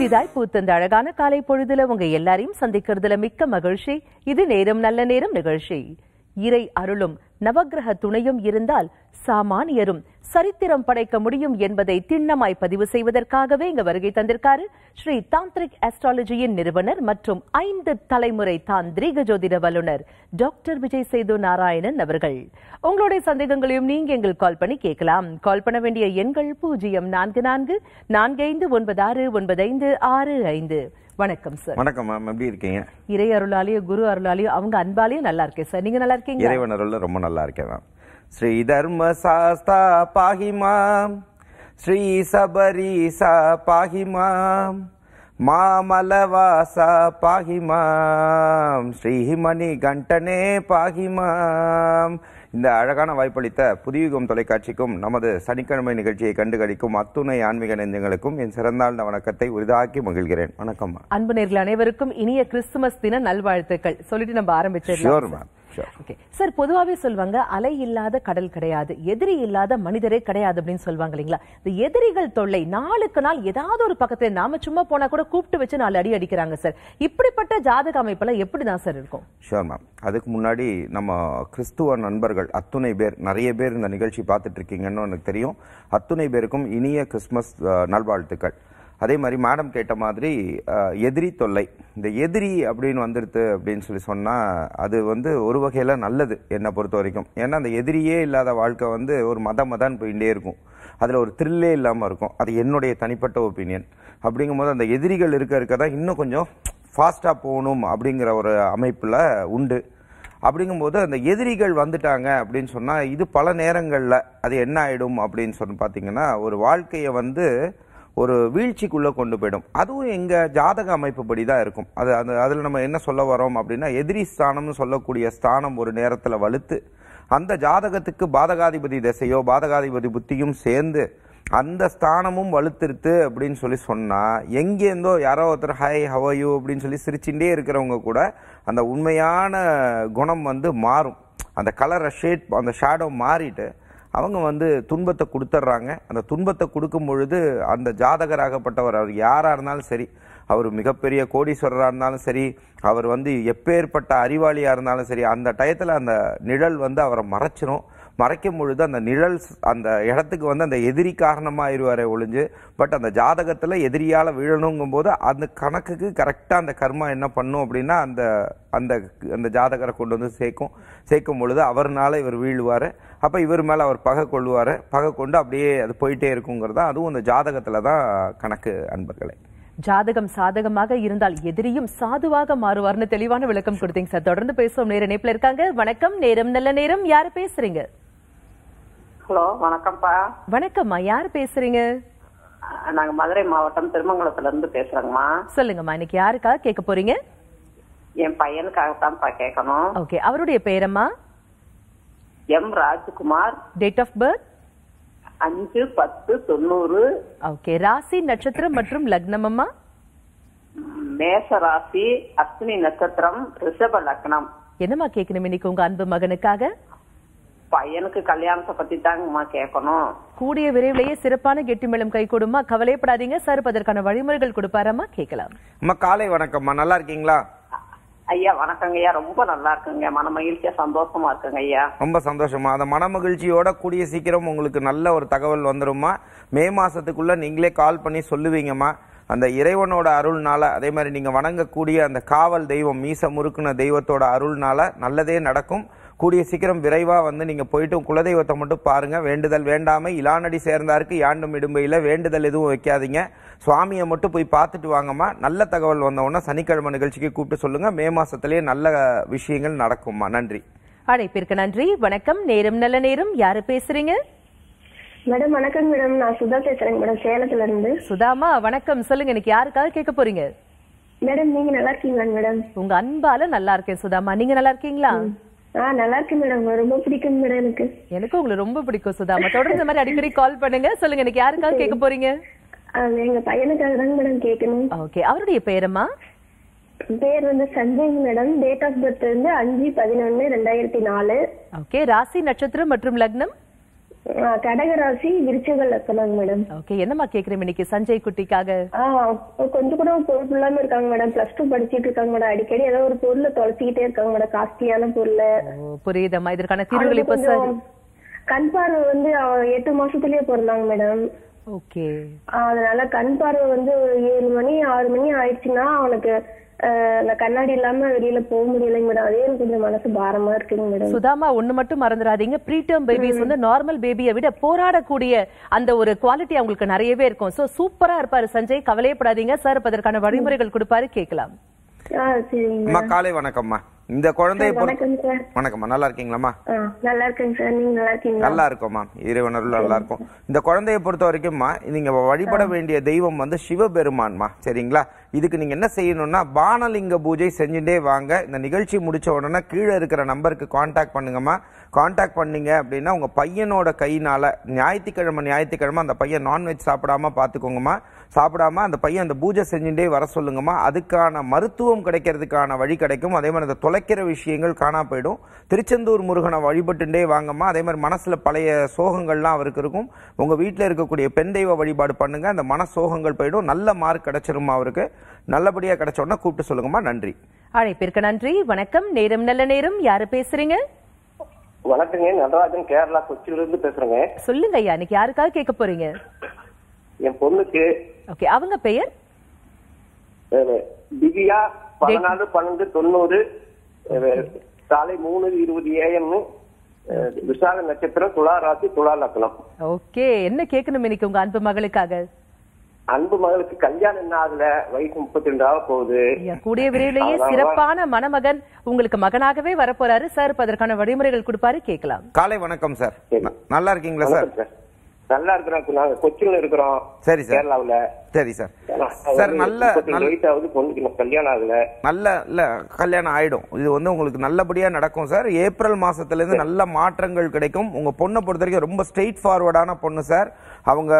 புதிதாய் பூத்தந்த அழகான காலை பொழுதுல உங்க எல்லாரையும் சந்திக்கிறதுல மிக்க மகிழ்ச்சி இது நேரம் நல்ல நேரம் நிகழ்ச்சி இறை அருளும் நவகிரக துணையும் இருந்தால் சாமானியரும் சரித்திரம் படைக்க முடியும் என்பதை திண்ணமாய் பதிவு செய்வதற்காகவே இங்கு வருகை தந்திருக்காரு ஸ்ரீ தாந்திரிக் அஸ்ட்ராலஜியின் நிறுவனர் மற்றும் ஐந்து தலைமுறை தாந்திரீக ஜோதிட வல்லுநர் டாக்டர் விஜய் சேது நாராயணன் அவர்கள் உங்களுடைய சந்தேகங்களையும் நீங்க எங்கள் கால் பண்ணி கேட்கலாம் கால் பண்ண வேண்டிய எண்கள் பூஜ்ஜியம் நான்கு நான்கு நான்கு ஐந்து ஒன்பது ஆறு ஒன்பது ஐந்து ஆறு ஐந்து வணக்கம் சார் வணக்கம் மேம் எப்படி இருக்கீங்க இறை அருளாலேயோ குரு அருளாலேயோ அவங்க அன்பாலேயும் நல்லா இருக்கேன் சார் நீங்க நல்லா இருக்கீங்க இறைவன் அருளில் ரொம்ப நல்லா இருக்கேன் மேம் ஸ்ரீ தர்ம சாஸ்தா பாகிமாம் ஸ்ரீ சபரிசா பாகிமாம் மாமலவாசா பாகிமாம் ஸ்ரீ மணி கண்டனே பாகிமாம் இந்த அழகான வாய்ப்பளித்த புதியுகம் தொலைக்காட்சிக்கும் நமது சனிக்கிழமை நிகழ்ச்சியை கண்டுகளிக்கும் அத்துணை ஆன்மீக நெஞ்சங்களுக்கும் என் சிறந்தாழ்ந்த வணக்கத்தை உரிதாக்கி மகிழ்கிறேன் வணக்கம் அன்பு நேர்கள் அனைவருக்கும் இனிய கிறிஸ்துமஸ் தின நல்வாழ்த்துக்கள் சொல்லிட்டு நம்ம ஆரம்பிச்சிடலாம் ஸ்டாஃப் ஓகே சார் பொதுவாகவே சொல்லுவாங்க அலை இல்லாத கடல் கிடையாது எதிரி இல்லாத மனிதரே கிடையாது அப்படின்னு சொல்லுவாங்க இல்லைங்களா இந்த எதிரிகள் தொல்லை நாளுக்கு நாள் ஏதாவது ஒரு பக்கத்தில் நாம சும்மா போனா கூட கூப்பிட்டு வச்சு நாலு அடி அடிக்கிறாங்க சார் இப்படிப்பட்ட ஜாதக அமைப்பெல்லாம் எப்படி தான் சார் இருக்கும் ஷோர் மேம் அதுக்கு முன்னாடி நம்ம கிறிஸ்துவ நண்பர்கள் அத்துணை பேர் நிறைய பேர் இந்த நிகழ்ச்சி பார்த்துட்டு இருக்கீங்கன்னு எனக்கு தெரியும் அத்துணை பேருக்கும் இனிய கிறிஸ்மஸ் நல்வாழ்த்துக்கள் அதே மாதிரி மேடம் கேட்ட மாதிரி எதிரி தொல்லை இந்த எதிரி அப்படின்னு வந்துடுது அப்படின்னு சொல்லி சொன்னால் அது வந்து ஒரு வகையில் நல்லது என்னை பொறுத்த வரைக்கும் ஏன்னா அந்த எதிரியே இல்லாத வாழ்க்கை வந்து ஒரு மதம் மதான் போயிட்டே இருக்கும் அதில் ஒரு த்ரில்லே இல்லாமல் இருக்கும் அது என்னுடைய தனிப்பட்ட ஒப்பீனியன் அப்படிங்கும்போது அந்த எதிரிகள் இருக்க இருக்க தான் இன்னும் கொஞ்சம் ஃபாஸ்ட்டாக போகணும் அப்படிங்கிற ஒரு அமைப்பில் உண்டு அப்படிங்கும்போது அந்த எதிரிகள் வந்துட்டாங்க அப்படின்னு சொன்னால் இது பல நேரங்களில் அது என்ன ஆகிடும் அப்படின்னு சொன்ன பார்த்தீங்கன்னா ஒரு வாழ்க்கையை வந்து ஒரு வீழ்ச்சிக்குள்ளே கொண்டு போயிடும் அதுவும் எங்கள் ஜாதக அமைப்புப்படி தான் இருக்கும் அது அந்த அதில் நம்ம என்ன சொல்ல வரோம் அப்படின்னா எதிரி ஸ்தானம்னு சொல்லக்கூடிய ஸ்தானம் ஒரு நேரத்தில் வலுத்து அந்த ஜாதகத்துக்கு பாதகாதிபதி திசையோ பாதகாதிபதி புத்தியும் சேர்ந்து அந்த ஸ்தானமும் வலுத்திருத்து அப்படின்னு சொல்லி சொன்னால் எங்கேருந்தோ யாரோ ஒருத்தர் ஹாய் யூ அப்படின்னு சொல்லி சிரிச்சுட்டே இருக்கிறவங்க கூட அந்த உண்மையான குணம் வந்து மாறும் அந்த கலரை ஷேட் அந்த ஷேடோ மாறிட்டு அவங்க வந்து துன்பத்தை கொடுத்துட்றாங்க அந்த துன்பத்தை கொடுக்கும் பொழுது அந்த ஜாதகராகப்பட்டவர் அவர் யாராக இருந்தாலும் சரி அவர் மிகப்பெரிய கோடீஸ்வரராக இருந்தாலும் சரி அவர் வந்து எப்பேற்பட்ட அறிவாளியாக இருந்தாலும் சரி அந்த டயத்தில் அந்த நிழல் வந்து அவரை மறைச்சிரும் மறைக்கும் பொழுது அந்த நிழல் அந்த இடத்துக்கு வந்து அந்த எதிரி காரணமாயிருவாரே ஒழிஞ்சு பட் அந்த ஜாதகத்தில் எதிரியால் விழணுங்கும் போது அந்த கணக்குக்கு கரெக்டாக அந்த கர்மா என்ன பண்ணும் அப்படின்னா அந்த அந்த அந்த ஜாதகரை கொண்டு வந்து சேர்க்கும் சேர்க்கும் பொழுது அவர்னால இவர் வீழ்வார் அப்போ இவர் மேலே அவர் பகை கொள்வார் பகை கொண்டு அப்படியே அது போயிட்டே இருக்குங்கிறது அதுவும் அந்த ஜாதகத்தில் தான் கணக்கு அன்பர்களே ஜாதகம் சாதகமாக இருந்தால் எதிரியும் சாதுவாக மாறுவார்னு தெளிவான விளக்கம் கொடுத்தீங்க சார் தொடர்ந்து பேசுவோம் நேரம் இணைப்பில் இருக்காங்க வணக்கம் நேரம் நல்ல நேரம் யார் பேசுறீங்க ஹலோ வணக்கம்ப்பா வணக்கம்மா யார் பேசுறீங்க நாங்க மதுரை மாவட்டம் திருமங்கலத்துல இருந்து பேசுறோங்கம்மா சொல்லுங்கம்மா இன்னைக்கு யாருக்காக கேட்க போறீங்க என் பையனுக்காக தான்ப்பா கேட்கணும் ஓகே அவருடைய பேரம்மா M Rajkumar date of birth அஞ்சு பத்து தொண்ணூறு ஓகே ராசி நட்சத்திரம் மற்றும் லக்னமம்மா மேச ராசி அஸ்வினி நட்சத்திரம் ரிஷப லக்னம் என்னம்மா கேட்கணும் இன்னைக்கு உங்க அன்பு மகனுக்காக பையனுக்கு கல்யாணத்தை பத்தி தாங்கம்மா கேட்கணும் கூடிய விரைவிலேயே சிறப்பான கெட்டிமேளம் கை கொடுமா கவலைப்படாதீங்க சார் அதற்கான வழிமுறைகள் கொடுப்பாரம்மா கேட்கலாம் அம்மா காலை வணக்கம்மா நல்லா இருக்கீங்களா ஐயா வணக்கங்க ஐயா ரொம்ப நல்லா இருக்குங்க மன மகிழ்ச்சியா சந்தோஷமா இருக்குங்க ஐயா ரொம்ப சந்தோஷமா அந்த மன மகிழ்ச்சியோட கூடிய சீக்கிரம் உங்களுக்கு நல்ல ஒரு தகவல் வந்துருமா மே மாசத்துக்குள்ள நீங்களே கால் பண்ணி சொல்லுவீங்கம்மா அந்த இறைவனோட அருள்னால அதே மாதிரி நீங்க வணங்கக்கூடிய அந்த காவல் தெய்வம் மீச முறுக்குன தெய்வத்தோட அருள்னால நல்லதே நடக்கும் கூடிய சீக்கிரம் விரைவாக வந்து நீங்கள் போயிட்டு குலதெய்வத்தை மட்டும் பாருங்கள் வேண்டுதல் வேண்டாமல் இலானடி சேர்ந்தாருக்கு யாண்டும் இடும்பையில் வேண்டுதல் எதுவும் வைக்காதீங்க சுவாமியை மட்டும் போய் பார்த்துட்டு வாங்கம்மா நல்ல தகவல் வந்தவுடனே சனிக்கிழமை நிகழ்ச்சிக்கு கூப்பிட்டு சொல்லுங்கள் மே மாதத்துலேயே நல்ல விஷயங்கள் நடக்கும்மா நன்றி அழைப்பிற்கு நன்றி வணக்கம் நேரம் நல்ல நேரம் யாரு பேசுறீங்க மேடம் வணக்கம் மேடம் நான் சுதா பேசுறேங்க மேடம் சேலத்துல இருந்து சுதாமா வணக்கம் சொல்லுங்க எனக்கு யாருக்காக கேட்க போறீங்க மேடம் நீங்க நல்லா இருக்கீங்களா மேடம் உங்க அன்பால நல்லா இருக்கேன் சுதாமா நீங்க நல்லா இருக்கீங்களா நல்லா மேடம் ரொம்ப பிடிக்கும் மேடம் எனக்கு எனக்கு ரொம்ப பிடிக்கும் சுதாமா மாதிரி அடிக்கடி கால் பண்ணுங்க சொல்லுங்க எனக்கு போறீங்க எங்க மேடம் ஓகே அவருடைய பேரம்மா வந்து மேடம் டேட் ஆஃப் வந்து அஞ்சு பதினொன்னு ரெண்டாயிரத்தி நாலு ஓகே ராசி நட்சத்திரம் மற்றும் லக்னம் கடகராசி விருச்சக லக்கணம் மேடம் ஓகே என்னமா கேக்குறேன் இன்னைக்கு சஞ்சய் குட்டிக்காக கொஞ்சம் கூட பொருள் இல்லாம இருக்காங்க மேடம் பிளஸ் டூ படிச்சிட்டு இருக்காங்க மேடம் அடிக்கடி ஏதாவது ஒரு பொருளை தொலைச்சிக்கிட்டே இருக்காங்க மேடம் காஸ்டியான பொருளை புரியுதம்மா இதற்கான தீர்வுகளை கண் பார்வை வந்து எட்டு மாசத்துலயே பிறந்தாங்க மேடம் ஓகே அதனால கண் பார்வை வந்து ஏழு மணி ஆறு மணி ஆயிடுச்சுன்னா அவனுக்கு அந்த கண்ணாடி இல்லாம வெளியில போக முடியல மேடம் அதே கொஞ்சம் மனசு பாரமா இருக்குங்க மேடம் சுதாமா ஒண்ணு மட்டும் மறந்துடாதீங்க ப்ரீடேர்ம் பேபிஸ் வந்து நார்மல் பேபியை விட போராடக்கூடிய அந்த ஒரு குவாலிட்டி அவங்களுக்கு நிறையவே இருக்கும் சோ சூப்பரா இருப்பாரு சஞ்சய் கவலையப்படாதீங்க சார் அதற்கான வழிமுறைகள் கொடுப்பாரு கேட்கலாம் காலை வணக்கம்மா இந்த குழந்தைய வணக்கம்மா நல்லா இருக்கீங்களா நல்லா இருக்கோமா இறைவனரும் நல்லா இருக்கும் இந்த குழந்தைய பொறுத்த வரைக்கும்மா நீங்க வழிபட வேண்டிய தெய்வம் வந்து சிவபெருமான்மா சரிங்களா இதுக்கு நீங்க என்ன செய்யணும்னா பானலிங்க பூஜை செஞ்சுட்டே வாங்க இந்த நிகழ்ச்சி முடிச்ச உடனே கீழே இருக்கிற நம்பருக்கு கான்டாக்ட் பண்ணுங்கம்மா கான்டாக்ட் பண்ணீங்க அப்படின்னா உங்க பையனோட கையினால ஞாயிற்றுக்கிழமை ஞாயிற்றுக்கிழமை அந்த பையன் நான்வெஜ் சாப்பிடாம பாத்துக்கோங்கம்மா சாப்பிடாம அந்த பையன் அந்த பூஜை செஞ்சுட்டே வர சொல்லுங்கம்மா அதுக்கான மருத்துவம் கிடைக்கிறதுக்கான வழி கிடைக்கும் அதே மாதிரி அந்த தொலைக்கிற விஷயங்கள் காணா போயிடும் திருச்செந்தூர் முருகனை வழிபட்டுண்டே வாங்கம்மா அதே மாதிரி மனசுல பழைய சோகங்கள்லாம் அவருக்கு இருக்கும் உங்க வீட்டில் இருக்கக்கூடிய பெண் தெய்வ வழிபாடு பண்ணுங்க அந்த மன சோகங்கள் போயிடும் நல்ல மார்க் கிடைச்சிருமா அவருக்கு நல்லபடியா கிடைச்சோன்னா கூப்பிட்டு சொல்லுங்கம்மா நன்றி அழைப்பிற்கு நன்றி வணக்கம் நேரம் நல்ல நேரம் யாரு பேசுறீங்க வணக்கங்க நடராஜன் கேரளா கொச்சியிலிருந்து பேசுறேங்க சொல்லுங்க ஐயா இன்னைக்கு யாருக்காக கேட்க போறீங்க என் பொண்ணுக்கு ஓகே அவங்க பெயர் திவ்யா பதினாலு பன்னெண்டு தொண்ணூறு காலை மூணு இருபது ஏஎம் விசால நட்சத்திரம் துலா ராசி துலா லக்னம் ஓகே என்ன கேட்கணும் இன்னைக்கு உங்க அன்பு மகளுக்காக அன்பு மகளுக்கு கல்யாணம் என்ன ஆகல வயசு முப்பத்தி ரெண்டாவ போகுது கூடிய விரைவிலேயே சிறப்பான மணமகன் உங்களுக்கு மகனாகவே வரப்போறாரு சார் அதற்கான வழிமுறைகள் கொடுப்பாரு கேட்கலாம் காலை வணக்கம் சார் நல்லா இருக்கீங்களா சார் நல்லா இருக்கிறோம் கொச்சின்ல இருக்கிறோம் சரி சார் கேரளாவுல சரி சார் சார் நல்ல பொண்ணுக்கு கல்யாணம் ஆகல நல்ல இல்ல கல்யாணம் ஆயிடும் இது வந்து உங்களுக்கு நல்லபடியா நடக்கும் சார் ஏப்ரல் மாசத்துல இருந்து நல்ல மாற்றங்கள் கிடைக்கும் உங்க பொண்ணை பொறுத்த வரைக்கும் ரொம்ப ஸ்ட்ரெயிட் ஃபார்வர்டான பொண்ணு சார் அவங்க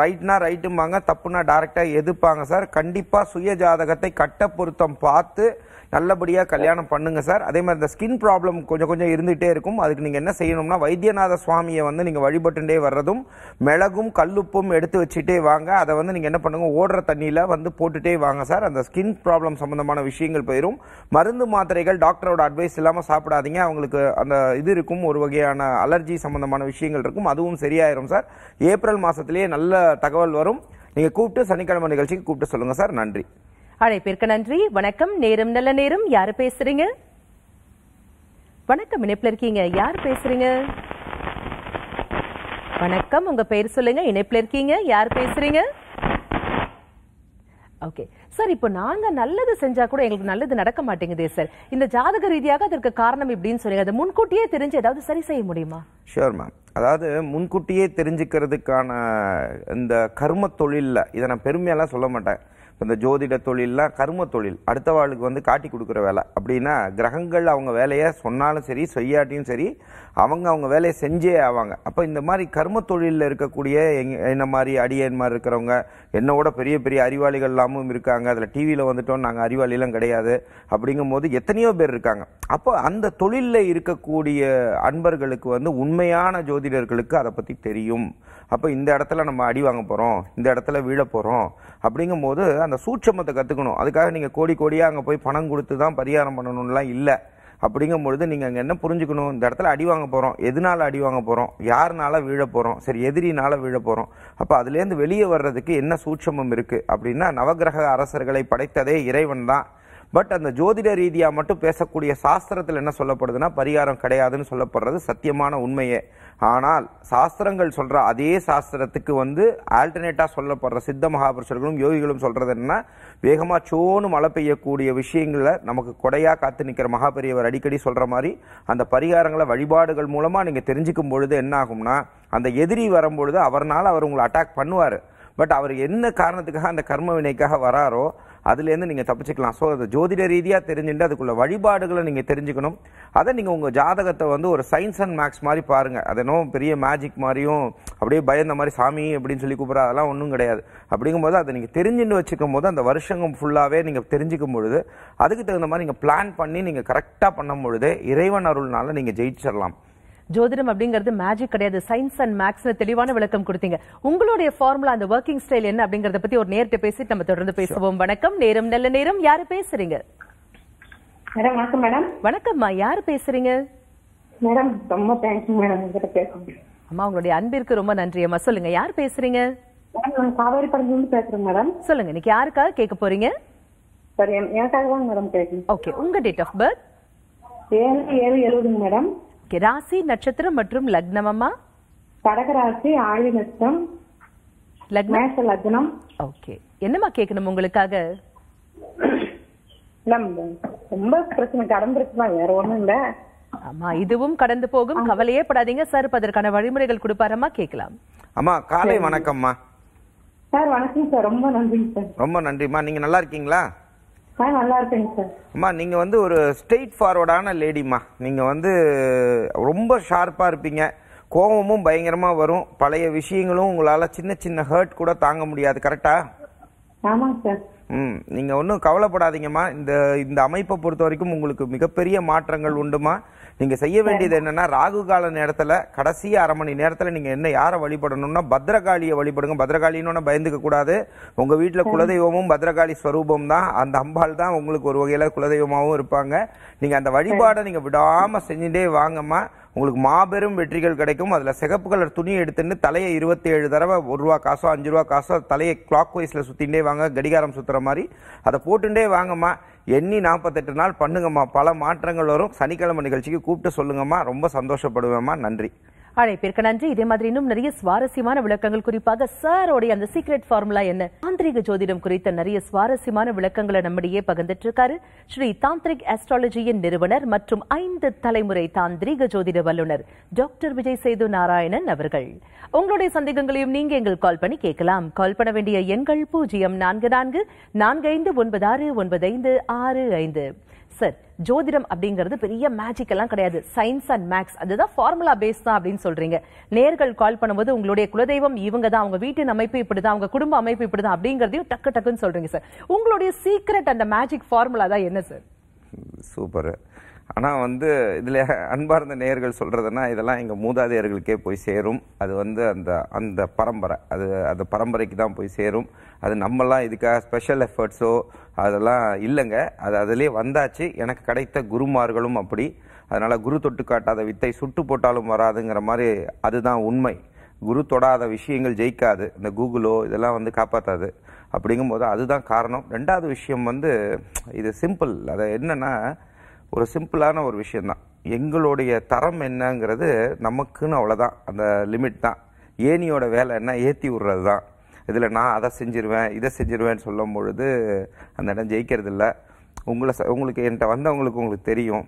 ரைட்னா ரைட்டும்பாங்க தப்புனா டைரக்டா எதிர்ப்பாங்க சார் கண்டிப்பா சுய ஜாதகத்தை கட்ட பொருத்தம் பார்த்து நல்லபடியாக கல்யாணம் பண்ணுங்க சார் அதே மாதிரி இந்த ஸ்கின் ப்ராப்ளம் கொஞ்சம் கொஞ்சம் இருந்துகிட்டே இருக்கும் அதுக்கு நீங்கள் என்ன செய்யணும்னா வைத்தியநாத சுவாமியை வந்து நீங்கள் வழிபட்டுட்டே வர்றதும் மிளகும் கல்லுப்பும் எடுத்து வச்சுட்டே வாங்க அதை வந்து நீங்கள் என்ன பண்ணுங்கள் ஓடுற தண்ணியில் வந்து போட்டுட்டே வாங்க சார் அந்த ஸ்கின் ப்ராப்ளம் சம்மந்தமான விஷயங்கள் போயிடும் மருந்து மாத்திரைகள் டாக்டரோட அட்வைஸ் இல்லாமல் சாப்பிடாதீங்க அவங்களுக்கு அந்த இது இருக்கும் ஒரு வகையான அலர்ஜி சம்மந்தமான விஷயங்கள் இருக்கும் அதுவும் சரியாயிரும் சார் ஏப்ரல் மாதத்துலேயே நல்ல தகவல் வரும் நீங்கள் கூப்பிட்டு சனிக்கிழமை நிகழ்ச்சிக்கு கூப்பிட்டு சொல்லுங்கள் சார் நன்றி அழைப்பிற்கு நன்றி வணக்கம் நேரம் நல்ல நேரம் யாரு பேசுறீங்க வணக்கம் இணைப்புல இருக்கீங்க யார் பேசுறீங்க வணக்கம் உங்க பேர் சொல்லுங்க இணைப்புல இருக்கீங்க யார் பேசுறீங்க ஓகே சார் இப்போ நாங்க நல்லது செஞ்சா கூட எங்களுக்கு நல்லது நடக்க மாட்டேங்குதே சார் இந்த ஜாதக ரீதியாக அதற்கு காரணம் இப்படின்னு சொல்லி அதை முன்கூட்டியே தெரிஞ்சு ஏதாவது சரி செய்ய முடியுமா ஷியோர் மேம் அதாவது முன்கூட்டியே தெரிஞ்சுக்கிறதுக்கான இந்த கர்ம தொழிலில் இதை நான் பெருமையெல்லாம் சொல்ல மாட்டேன் இந்த ஜோதிட தொழில்லாம் கர்ம தொழில் அடுத்த வாழ்க்கு வந்து காட்டி கொடுக்குற வேலை அப்படின்னா கிரகங்கள் அவங்க வேலையை சொன்னாலும் சரி செய்யாட்டியும் சரி அவங்க அவங்க வேலையை செஞ்சே ஆவாங்க அப்போ இந்த மாதிரி கர்ம தொழிலில் இருக்கக்கூடிய எங் என்ன மாதிரி அடியன் மாதிரி இருக்கிறவங்க என்னோட பெரிய பெரிய அறிவாளிகள் எல்லாமும் இருக்காங்க அதில் டிவியில் வந்துட்டோம் நாங்கள் அறிவாளிலாம் கிடையாது அப்படிங்கும் போது எத்தனையோ பேர் இருக்காங்க அப்போ அந்த தொழிலில் இருக்கக்கூடிய அன்பர்களுக்கு வந்து உண்மையான ஜோதிடர்களுக்கு அதை பற்றி தெரியும் அப்போ இந்த இடத்துல நம்ம அடி வாங்க போகிறோம் இந்த இடத்துல வீழ போகிறோம் அப்படிங்கும் போது அந்த சூட்சமத்தை கற்றுக்கணும் அதுக்காக நீங்கள் கோடி கோடியாக அங்கே போய் பணம் கொடுத்து தான் பரிகாரம் பண்ணணும்லாம் இல்லை அப்படிங்கும் பொழுது நீங்கள் அங்கே என்ன புரிஞ்சுக்கணும் இந்த இடத்துல அடி வாங்க போகிறோம் எதனால் அடி வாங்க போகிறோம் யாருனால வீழ போகிறோம் சரி எதிரினால் வீழ போகிறோம் அப்போ அதுலேருந்து வெளியே வர்றதுக்கு என்ன சூட்சமம் இருக்குது அப்படின்னா நவகிரக அரசர்களை படைத்ததே இறைவன் தான் பட் அந்த ஜோதிட ரீதியாக மட்டும் பேசக்கூடிய சாஸ்திரத்தில் என்ன சொல்லப்படுதுன்னா பரிகாரம் கிடையாதுன்னு சொல்லப்படுறது சத்தியமான உண்மையே ஆனால் சாஸ்திரங்கள் சொல்கிற அதே சாஸ்திரத்துக்கு வந்து ஆல்டர்னேட்டாக சொல்லப்படுற சித்த மகாபுருஷர்களும் யோகிகளும் சொல்கிறது என்ன வேகமாக சோனு மழை பெய்யக்கூடிய விஷயங்களில் நமக்கு கொடையாக காத்து நிற்கிற மகாபெரியவர் அடிக்கடி சொல்கிற மாதிரி அந்த பரிகாரங்களை வழிபாடுகள் மூலமாக நீங்கள் தெரிஞ்சுக்கும் பொழுது என்னாகும்னா அந்த எதிரி வரும்பொழுது அவர்னால் அவர் உங்களை அட்டாக் பண்ணுவார் பட் அவர் என்ன காரணத்துக்காக அந்த கர்ம வினைக்காக வராரோ அதுலேருந்து நீங்கள் தப்பிச்சுக்கலாம் ஸோ அது ஜோதிட ரீதியாக தெரிஞ்சுட்டு அதுக்குள்ள வழிபாடுகளை நீங்கள் தெரிஞ்சுக்கணும் அதை நீங்கள் உங்கள் ஜாதகத்தை வந்து ஒரு சயின்ஸ் அண்ட் மேக்ஸ் மாதிரி பாருங்கள் அதை இன்னும் பெரிய மேஜிக் மாதிரியும் அப்படியே பயந்த மாதிரி சாமி அப்படின்னு சொல்லி கூப்பிட்ற அதெல்லாம் ஒன்றும் கிடையாது அப்படிங்கும்போது அதை நீங்கள் தெரிஞ்சுட்டு வச்சுக்கும் போது அந்த வருஷங்கம் ஃபுல்லாகவே நீங்கள் தெரிஞ்சுக்கும் பொழுது அதுக்கு தகுந்த மாதிரி நீங்கள் பிளான் பண்ணி நீங்கள் கரெக்டாக பண்ணும் பொழுது இறைவன் அருள்னால நீங்கள் ஜெயிச்சிடலாம் ஜோதிடம் அப்படிங்கிறது மேஜிக் கிடையாது சயின்ஸ் அண்ட் மேக்ஸ் தெளிவான விளக்கம் கொடுத்தீங்க உங்களுடைய ஃபார்முலா அந்த ஒர்க்கிங் ஸ்டைல் என்ன அப்படிங்கறத பத்தி ஒரு நேர்கிட்ட பேசி நம்ம தொடர்ந்து பேசுவோம் வணக்கம் நேரம் நல்ல நேரம் யாரு பேசுறீங்க வணக்கம் மேடம் வணக்கம்மா யாரு பேசுறீங்க மேடம் ரொம்ப தேங்க்ஸ் மேடம் பேசுறேன் அம்மா உங்களுடைய அன்பிற்கு ரொம்ப நன்றி அம்மா சொல்லுங்க யார் பேசுறீங்க காவேரி படத்துல பேசுறேன் மேடம் சொல்லுங்க இன்னைக்கு யாருக்காக கேட்க போறீங்க சரி எனக்காக தான் மேடம் கேட்குறேன் ஓகே உங்க டேட் ஆஃப் பர்த் ஏழு ஏழு எழுபதுங்க மேடம் ராசி நட்சத்திரம் மற்றும் லக்னமம்மா கடகராசி ஆழி நட்சத்திரம் லக்னம் லக்னம் ஓகே என்னம்மா கேட்கணும் உங்களுக்காக ரொம்ப பிரச்சனை கடன் வேற ஒண்ணும் இல்ல ஆமா இதுவும் கடந்து போகும் கவலையே படாதீங்க சார் அதற்கான வழிமுறைகள் கொடுப்பாரம்மா கேட்கலாம் அம்மா காலை வணக்கம்மா சார் வணக்கம் சார் ரொம்ப நன்றி சார் ரொம்ப நன்றிமா நீங்க நல்லா இருக்கீங்களா அம்மா நீங்க வந்து ஒரு ஸ்ட்ரெயிட் ஃபார்வர்டான லேடிம்மா நீங்க வந்து ரொம்ப ஷார்ப்பா இருப்பீங்க கோபமும் பயங்கரமா வரும் பழைய விஷயங்களும் உங்களால சின்ன சின்ன ஹர்ட் கூட தாங்க முடியாது கரெக்டா ஆமாங்க சார் ம் நீங்கள் ஒன்றும் கவலைப்படாதீங்கம்மா இந்த இந்த அமைப்பை பொறுத்த வரைக்கும் உங்களுக்கு மிகப்பெரிய மாற்றங்கள் உண்டுமா நீங்கள் செய்ய வேண்டியது என்னென்னா ராகு கால நேரத்தில் கடைசி அரை மணி நேரத்தில் நீங்கள் என்ன யாரை வழிபடணும்னா பத்ரகாளியை வழிபடுங்க பத்ரகாளின்னு பயந்துக்க கூடாது உங்கள் வீட்டில் குலதெய்வமும் பத்ரகாளி ஸ்வரூபம் தான் அந்த அம்பாள் தான் உங்களுக்கு ஒரு வகையில் குலதெய்வமாகவும் இருப்பாங்க நீங்கள் அந்த வழிபாடை நீங்கள் விடாமல் செஞ்சுட்டே வாங்கம்மா உங்களுக்கு மாபெரும் வெற்றிகள் கிடைக்கும் அதில் சிகப்பு கலர் துணி எடுத்துன்னு தலையை இருபத்தி ஏழு தடவை ஒரு ரூபா காசோ அஞ்சு ரூபா காசோ தலையை கிளாக் வைஸில் சுற்றிகிட்டே வாங்க கடிகாரம் சுற்றுற மாதிரி அதை போட்டுட்டே வாங்கம்மா எண்ணி நாற்பத்தெட்டு நாள் பண்ணுங்கம்மா பல மாற்றங்கள் வரும் சனிக்கிழமை நிகழ்ச்சிக்கு கூப்பிட்டு சொல்லுங்கம்மா ரொம்ப சந்தோஷப்படுவேம்மா நன்றி அழைப்பிற்கு நன்றி இதே மாதிரி இன்னும் நிறைய சுவாரஸ்யமான விளக்கங்கள் குறிப்பாக சாரோடைய அந்த சீக்ரெட் ஃபார்முலா என்ன தாந்திரிக ஜோதிடம் குறித்த நிறைய சுவாரஸ்யமான விளக்கங்களை நம்மிடையே பகிர்ந்துட்டு இருக்காரு ஸ்ரீ தாந்திரிக் ஆஸ்ட்ராலஜியின் நிறுவனர் மற்றும் ஐந்து தலைமுறை தாந்திரிக ஜோதிட வல்லுநர் டாக்டர் விஜய் சேது நாராயணன் அவர்கள் உங்களுடைய சந்தேகங்களையும் நீங்க எங்கள் கால் பண்ணி கேட்கலாம் கால் பண்ண வேண்டிய எண்கள் பூஜ்ஜியம் நான்கு நான்கு நான்கு ஐந்து ஒன்பது ஆறு ஒன்பது ஐந்து ஆறு ஐந்து சார் ஜோதிடம் அப்படிங்கிறது பெரிய மேஜிக் எல்லாம் கிடையாது சயின்ஸ் அண்ட் மேக்ஸ் அதுதான் ஃபார்முலா பேஸ் தான் அப்படின்னு சொல்றீங்க நேர்கள் கால் பண்ணும்போது உங்களுடைய குலதெய்வம் இவங்க தான் அவங்க வீட்டின் அமைப்பு இப்படிதான் அவங்க குடும்ப அமைப்பு இப்படிதான் அப்படிங்கிறதையும் டக்கு டக்குன்னு சொல்றீங்க சார் உங்களுடைய சீக்ரெட் அந்த மேஜிக் ஃபார்முலா தான் என்ன சார் சூப்பர் ஆனால் வந்து இதில் அன்பார்ந்த நேயர்கள் சொல்கிறதுனா இதெல்லாம் எங்கள் மூதாதையர்களுக்கே போய் சேரும் அது வந்து அந்த அந்த பரம்பரை அது அந்த பரம்பரைக்கு தான் போய் சேரும் அது நம்மலாம் இதுக்காக ஸ்பெஷல் எஃபர்ட்ஸோ அதெல்லாம் இல்லைங்க அது அதிலே வந்தாச்சு எனக்கு கிடைத்த குருமார்களும் அப்படி அதனால் குரு தொட்டு காட்டாத வித்தை சுட்டு போட்டாலும் வராதுங்கிற மாதிரி அதுதான் உண்மை குரு தொடாத விஷயங்கள் ஜெயிக்காது இந்த கூகுளோ இதெல்லாம் வந்து காப்பாற்றாது அப்படிங்கும்போது அதுதான் காரணம் ரெண்டாவது விஷயம் வந்து இது சிம்பிள் அதை என்னென்னா ஒரு சிம்பிளான ஒரு விஷயந்தான் எங்களுடைய தரம் என்னங்கிறது நமக்குன்னு அவ்வளோதான் அந்த லிமிட் தான் ஏனியோட வேலை என்ன ஏற்றி விடுறது தான் இதில் நான் அதை செஞ்சிருவேன் இதை செஞ்சிருவேன்னு சொல்லும் பொழுது அந்த இடம் ஜெயிக்கிறது இல்லை உங்களை உங்களுக்கு என்கிட்ட வந்தவங்களுக்கு உங்களுக்கு தெரியும்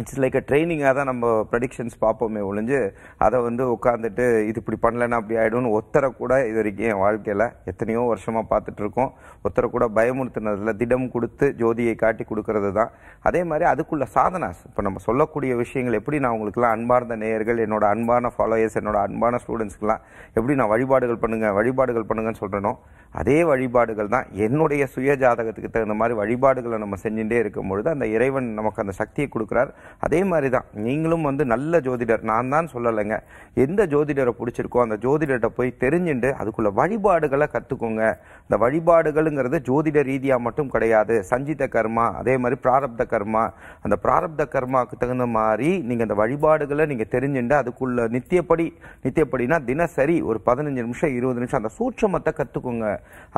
இட்ஸ் லைக் அ ட்ரைனிங்காக தான் நம்ம ப்ரடிக்ஷன்ஸ் பார்ப்போமே ஒழிஞ்சு அதை வந்து உட்காந்துட்டு இது இப்படி பண்ணலன்னா அப்படி ஆகிடும்னு ஒத்தரை கூட இது வரைக்கும் என் வாழ்க்கையில் எத்தனையோ வருஷமாக பார்த்துட்ருக்கோம் ஒத்தரை கூட பயமுறுத்தினதில் திடம் கொடுத்து ஜோதியை காட்டி கொடுக்கறது தான் அதே மாதிரி அதுக்குள்ள சாதனாஸ் இப்போ நம்ம சொல்லக்கூடிய விஷயங்கள் எப்படி நான் உங்களுக்குலாம் அன்பார்ந்த நேயர்கள் என்னோட அன்பான ஃபாலோயர்ஸ் என்னோட அன்பான ஸ்டூடெண்ட்ஸ்க்கெலாம் எப்படி நான் வழிபாடுகள் பண்ணுங்கள் வழிபாடுகள் பண்ணுங்கன்னு சொல்கிறேனோ அதே வழிபாடுகள் தான் என்னுடைய சுய ஜாதகத்துக்கு தகுந்த மாதிரி வழிபாடுகளை நம்ம செஞ்சுட்டே இருக்கும் பொழுது அந்த இறைவன் நமக்கு அந்த சக்தியை கொடுக்குறார் அதே மாதிரி தான் நீங்களும் வந்து நல்ல ஜோதிடர் நான் தான் சொல்லலைங்க எந்த ஜோதிடரை பிடிச்சிருக்கோ அந்த ஜோதிடர்கிட்ட போய் தெரிஞ்சுட்டு அதுக்குள்ளே வழிபாடுகளை கற்றுக்கோங்க இந்த வழிபாடுகள்ங்கிறது ஜோதிட ரீதியாக மட்டும் கிடையாது சஞ்சித கர்மா அதே மாதிரி பிராரப்த கர்மா அந்த பிராரப்த கர்மாவுக்கு தகுந்த மாதிரி நீங்கள் அந்த வழிபாடுகளை நீங்கள் தெரிஞ்சுட்டு அதுக்குள்ளே நித்தியப்படி நித்தியப்படினா தினசரி ஒரு பதினஞ்சு நிமிஷம் இருபது நிமிஷம் அந்த சூட்சமத்தை கற்றுக்கோங்க